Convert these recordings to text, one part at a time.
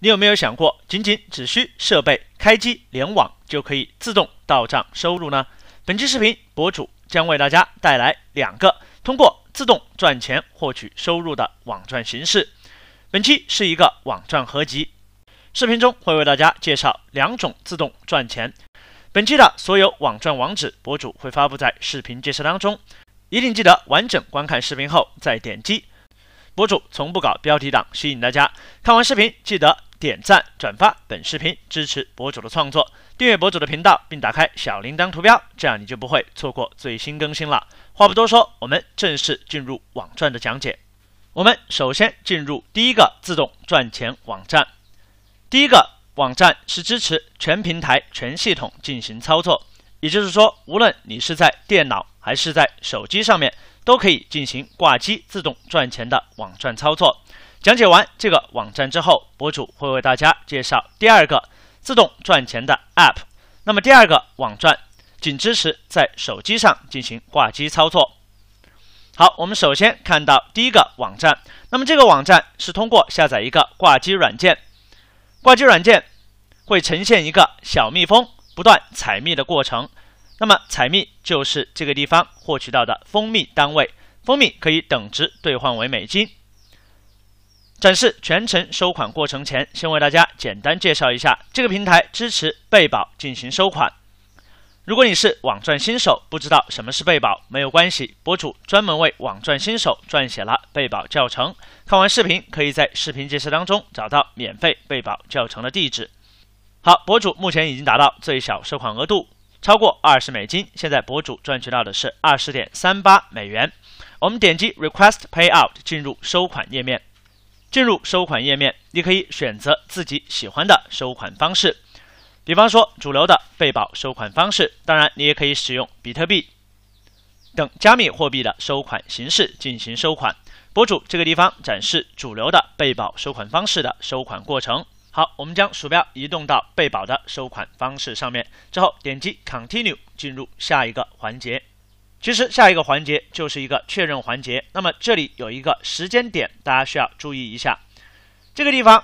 你有没有想过，仅仅只需设备开机联网，就可以自动到账收入呢？本期视频博主将为大家带来两个通过自动赚钱获取收入的网赚形式。本期是一个网赚合集，视频中会为大家介绍两种自动赚钱。本期的所有网赚网址，博主会发布在视频介绍当中，一定记得完整观看视频后再点击。博主从不搞标题党吸引大家，看完视频记得。点赞转发本视频，支持博主的创作；订阅博主的频道，并打开小铃铛图标，这样你就不会错过最新更新了。话不多说，我们正式进入网站的讲解。我们首先进入第一个自动赚钱网站。第一个网站是支持全平台、全系统进行操作，也就是说，无论你是在电脑还是在手机上面，都可以进行挂机自动赚钱的网站操作。讲解完这个网站之后，博主会为大家介绍第二个自动赚钱的 App。那么第二个网站仅支持在手机上进行挂机操作。好，我们首先看到第一个网站。那么这个网站是通过下载一个挂机软件，挂机软件会呈现一个小蜜蜂不断采蜜的过程。那么采蜜就是这个地方获取到的蜂蜜单位，蜂蜜可以等值兑换为美金。展示全程收款过程前，先为大家简单介绍一下，这个平台支持备保进行收款。如果你是网赚新手，不知道什么是备保，没有关系，博主专门为网赚新手撰写了备保教程。看完视频，可以在视频介绍当中找到免费备保教程的地址。好，博主目前已经达到最小收款额度，超过二十美金。现在博主赚取到的是二十点三八美元。我们点击 Request Pay Out 进入收款页面。进入收款页面，你可以选择自己喜欢的收款方式，比方说主流的贝宝收款方式，当然你也可以使用比特币等加密货币的收款形式进行收款。博主这个地方展示主流的贝宝收款方式的收款过程。好，我们将鼠标移动到贝宝的收款方式上面之后，点击 Continue 进入下一个环节。其实下一个环节就是一个确认环节，那么这里有一个时间点，大家需要注意一下。这个地方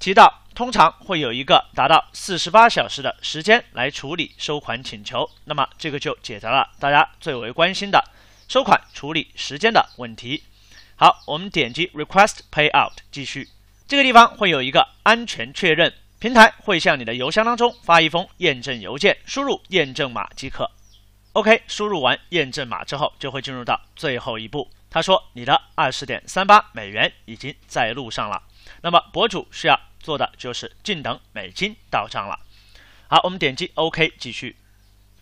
提到，通常会有一个达到四十八小时的时间来处理收款请求，那么这个就解答了大家最为关心的收款处理时间的问题。好，我们点击 Request Pay Out 继续，这个地方会有一个安全确认，平台会向你的邮箱当中发一封验证邮件，输入验证码即可。OK，输入完验证码之后，就会进入到最后一步。他说：“你的二十点三八美元已经在路上了。”那么博主需要做的就是静等美金到账了。好，我们点击 OK 继续。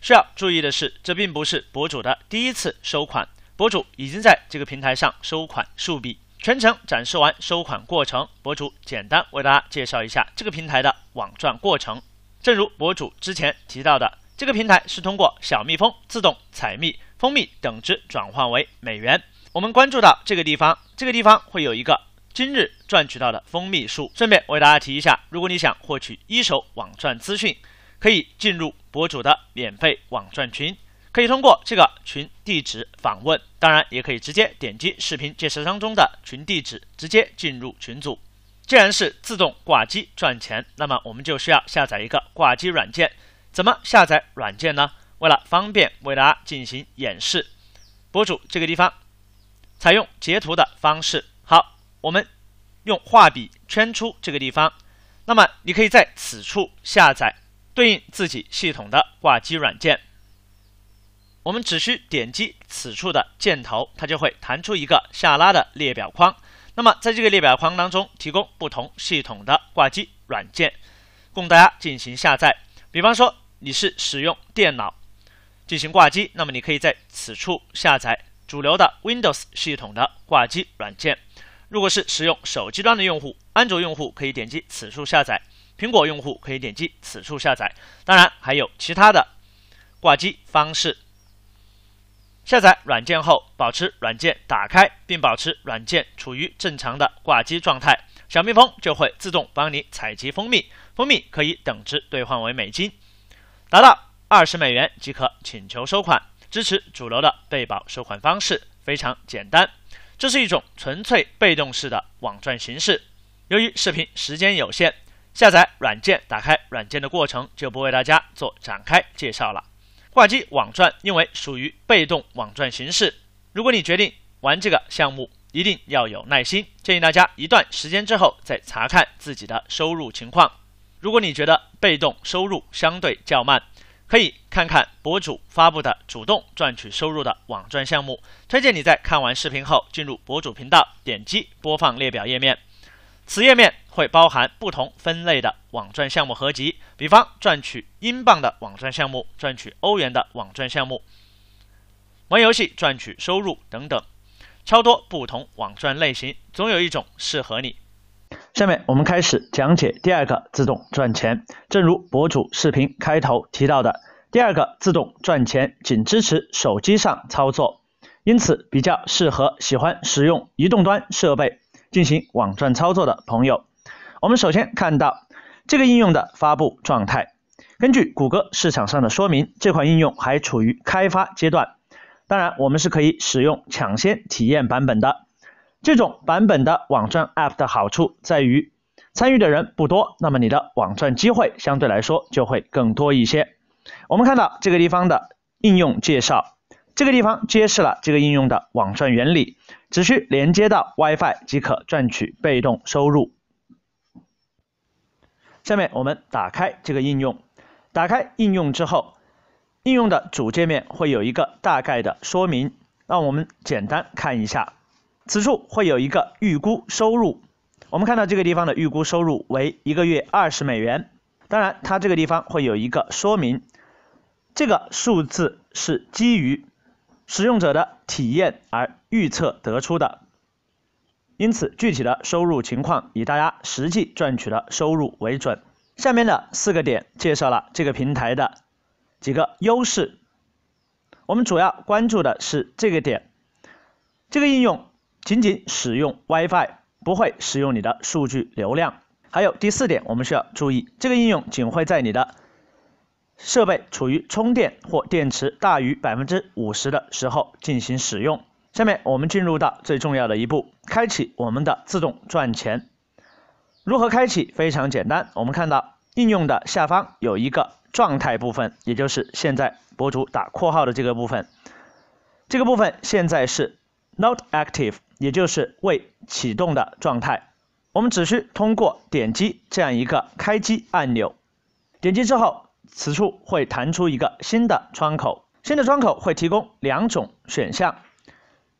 需要注意的是，这并不是博主的第一次收款，博主已经在这个平台上收款数笔。全程展示完收款过程，博主简单为大家介绍一下这个平台的网赚过程。正如博主之前提到的。这个平台是通过小蜜蜂自动采蜜，蜂蜜等值转换为美元。我们关注到这个地方，这个地方会有一个今日赚取到的蜂蜜数。顺便为大家提一下，如果你想获取一手网赚资讯，可以进入博主的免费网赚群，可以通过这个群地址访问，当然也可以直接点击视频介绍当中的群地址，直接进入群组。既然是自动挂机赚钱，那么我们就需要下载一个挂机软件。怎么下载软件呢？为了方便为大家进行演示，博主这个地方采用截图的方式。好，我们用画笔圈出这个地方。那么，你可以在此处下载对应自己系统的挂机软件。我们只需点击此处的箭头，它就会弹出一个下拉的列表框。那么，在这个列表框当中，提供不同系统的挂机软件，供大家进行下载。比方说。你是使用电脑进行挂机，那么你可以在此处下载主流的 Windows 系统的挂机软件。如果是使用手机端的用户，安卓用户可以点击此处下载，苹果用户可以点击此处下载。当然还有其他的挂机方式。下载软件后，保持软件打开，并保持软件处于正常的挂机状态，小蜜蜂就会自动帮你采集蜂蜜，蜂蜜可以等值兑换为美金。达到二十美元即可请求收款，支持主流的被保收款方式，非常简单。这是一种纯粹被动式的网赚形式。由于视频时间有限，下载软件、打开软件的过程就不为大家做展开介绍了。挂机网赚因为属于被动网赚形式，如果你决定玩这个项目，一定要有耐心，建议大家一段时间之后再查看自己的收入情况。如果你觉得被动收入相对较慢，可以看看博主发布的主动赚取收入的网赚项目。推荐你在看完视频后进入博主频道，点击播放列表页面，此页面会包含不同分类的网赚项目合集，比方赚取英镑的网赚项目、赚取欧元的网赚项目、玩游戏赚取收入等等，超多不同网赚类型，总有一种适合你。下面我们开始讲解第二个自动赚钱。正如博主视频开头提到的，第二个自动赚钱仅支持手机上操作，因此比较适合喜欢使用移动端设备进行网赚操作的朋友。我们首先看到这个应用的发布状态，根据谷歌市场上的说明，这款应用还处于开发阶段。当然，我们是可以使用抢先体验版本的。这种版本的网赚 App 的好处在于，参与的人不多，那么你的网赚机会相对来说就会更多一些。我们看到这个地方的应用介绍，这个地方揭示了这个应用的网赚原理，只需连接到 WiFi 即可赚取被动收入。下面我们打开这个应用，打开应用之后，应用的主界面会有一个大概的说明，让我们简单看一下。此处会有一个预估收入，我们看到这个地方的预估收入为一个月二十美元。当然，它这个地方会有一个说明，这个数字是基于使用者的体验而预测得出的。因此，具体的收入情况以大家实际赚取的收入为准。下面的四个点介绍了这个平台的几个优势，我们主要关注的是这个点，这个应用。仅仅使用 WiFi，不会使用你的数据流量。还有第四点，我们需要注意，这个应用仅会在你的设备处于充电或电池大于百分之五十的时候进行使用。下面我们进入到最重要的一步，开启我们的自动赚钱。如何开启？非常简单，我们看到应用的下方有一个状态部分，也就是现在博主打括号的这个部分，这个部分现在是 Not Active。也就是未启动的状态，我们只需通过点击这样一个开机按钮，点击之后此处会弹出一个新的窗口，新的窗口会提供两种选项，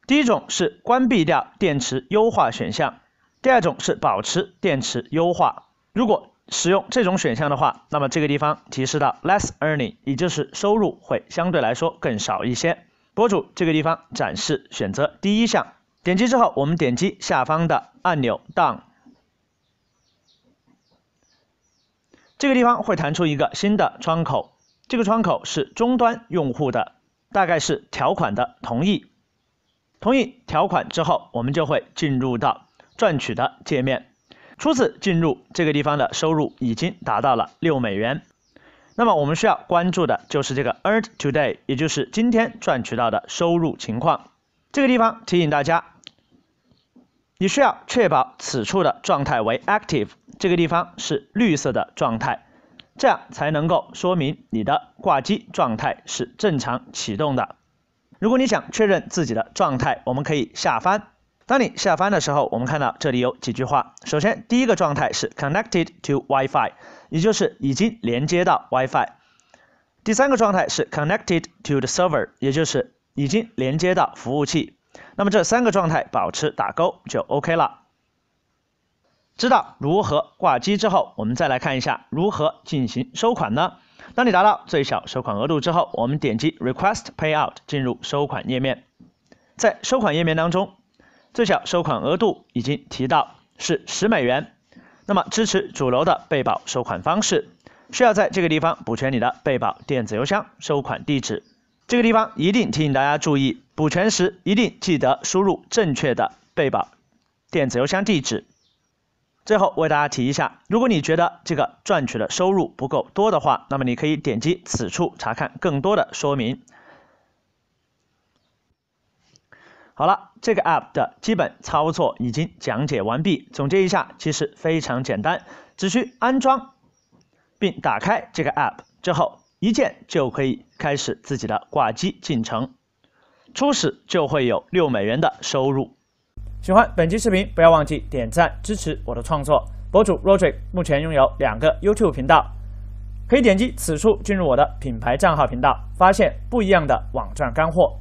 第一种是关闭掉电池优化选项，第二种是保持电池优化。如果使用这种选项的话，那么这个地方提示到 less earning，也就是收入会相对来说更少一些。博主这个地方展示选择第一项。点击之后，我们点击下方的按钮 Down，这个地方会弹出一个新的窗口，这个窗口是终端用户的，大概是条款的同意，同意条款之后，我们就会进入到赚取的界面。初次进入这个地方的收入已经达到了六美元，那么我们需要关注的就是这个 Earn Today，也就是今天赚取到的收入情况。这个地方提醒大家。你需要确保此处的状态为 active，这个地方是绿色的状态，这样才能够说明你的挂机状态是正常启动的。如果你想确认自己的状态，我们可以下翻。当你下翻的时候，我们看到这里有几句话。首先，第一个状态是 connected to WiFi，也就是已经连接到 WiFi。第三个状态是 connected to the server，也就是已经连接到服务器。那么这三个状态保持打勾就 OK 了。知道如何挂机之后，我们再来看一下如何进行收款呢？当你达到最小收款额度之后，我们点击 Request Payout 进入收款页面。在收款页面当中，最小收款额度已经提到是十美元。那么支持主楼的备保收款方式，需要在这个地方补全你的备保电子邮箱收款地址。这个地方一定提醒大家注意。补全时一定记得输入正确的备保电子邮箱地址。最后为大家提一下，如果你觉得这个赚取的收入不够多的话，那么你可以点击此处查看更多的说明。好了，这个 app 的基本操作已经讲解完毕。总结一下，其实非常简单，只需安装并打开这个 app 之后，一键就可以开始自己的挂机进程。初始就会有六美元的收入。喜欢本期视频，不要忘记点赞支持我的创作。博主 r o g e r 目前拥有两个 YouTube 频道，可以点击此处进入我的品牌账号频道，发现不一样的网站干货。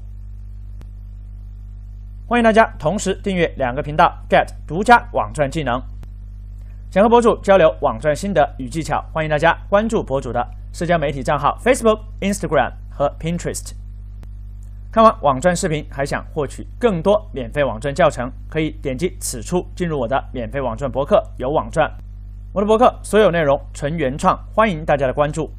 欢迎大家同时订阅两个频道，get 独家网站技能。想和博主交流网站心得与技巧，欢迎大家关注博主的社交媒体账号 Facebook、Instagram 和 Pinterest。看完网赚视频，还想获取更多免费网赚教程，可以点击此处进入我的免费网赚博客。有网赚，我的博客所有内容纯原创，欢迎大家的关注。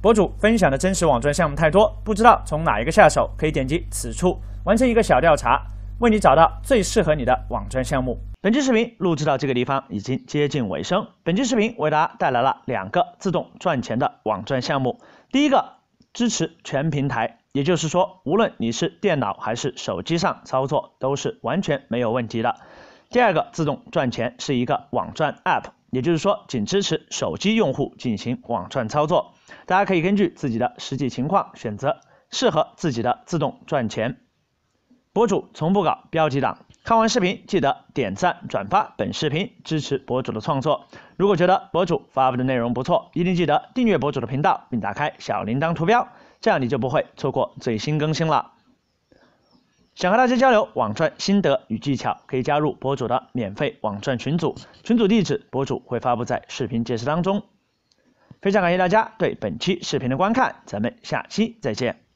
博主分享的真实网站项目太多，不知道从哪一个下手，可以点击此处完成一个小调查，为你找到最适合你的网站项目。本期视频录制到这个地方已经接近尾声，本期视频为大家带来了两个自动赚钱的网站项目，第一个。支持全平台，也就是说，无论你是电脑还是手机上操作，都是完全没有问题的。第二个，自动赚钱是一个网赚 app，也就是说，仅支持手机用户进行网赚操作。大家可以根据自己的实际情况选择适合自己的自动赚钱。博主从不搞标题党。看完视频，记得点赞转发本视频，支持博主的创作。如果觉得博主发布的内容不错，一定记得订阅博主的频道，并打开小铃铛图标，这样你就不会错过最新更新了。想和大家交流网赚心得与技巧，可以加入博主的免费网赚群组，群组地址博主会发布在视频介绍当中。非常感谢大家对本期视频的观看，咱们下期再见。